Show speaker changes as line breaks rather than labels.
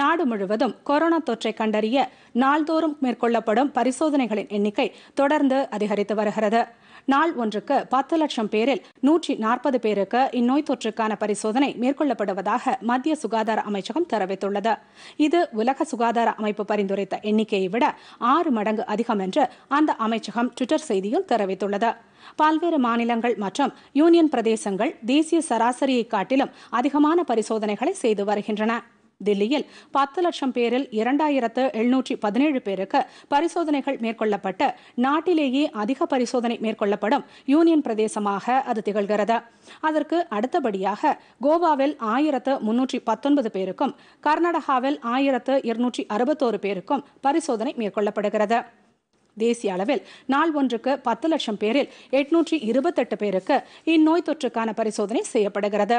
நாடு முழுவதும் கொரோனா தொற்றை கண்டறிய நாள்தோறும் மேற்கொள்ளப்படும் பரிசோதனைகளின் எண்ணிக்கை தொடர்ந்து அதிகரித்து வருகிறது நாள் ஒன்றுக்கு பத்து லட்சம் பேரில் நூற்றி நாற்பது பேருக்கு இந்நோய் தொற்றுக்கான பரிசோதனை மேற்கொள்ளப்படுவதாக மத்திய சுகாதார அமைச்சகம் தெரிவித்துள்ளது இது உலக சுகாதார அமைப்பு பரிந்துரைத்த எண்ணிக்கையை விட ஆறு மடங்கு அதிகம் என்று அந்த அமைச்சகம் டுவிட்டர் செய்தியில் தெரிவித்துள்ளது பல்வேறு மாநிலங்கள் மற்றும் யூனியன் பிரதேசங்கள் தேசிய சராசரியை காட்டிலும் அதிகமான பரிசோதனைகளை செய்து வருகின்றன தில்லியில் பத்து லட்சம் பேரில் இரண்டாயிரத்து எழுநூற்றி பதினேழு பேருக்கு பரிசோதனைகள் மேற்கொள்ளப்பட்டு நாட்டிலேயே அதிக பரிசோதனை மேற்கொள்ளப்படும் யூனியன் பிரதேசமாக அது திகழ்கிறது அதற்கு அடுத்தபடியாக கோவாவில் ஆயிரத்து முன்னூற்றி பத்தொன்பது பேருக்கும் கர்நாடகாவில் ஆயிரத்து இருநூற்றி அறுபத்தோரு பேருக்கும் பரிசோதனை மேற்கொள்ளப்படுகிறது தேசிய அளவில் நாள் ஒன்றுக்கு பத்து லட்சம் பேரில் எட்நூற்றி இருபத்தெட்டு பேருக்கு இந்நோய் தொற்றுக்கான பரிசோதனை செய்யப்படுகிறது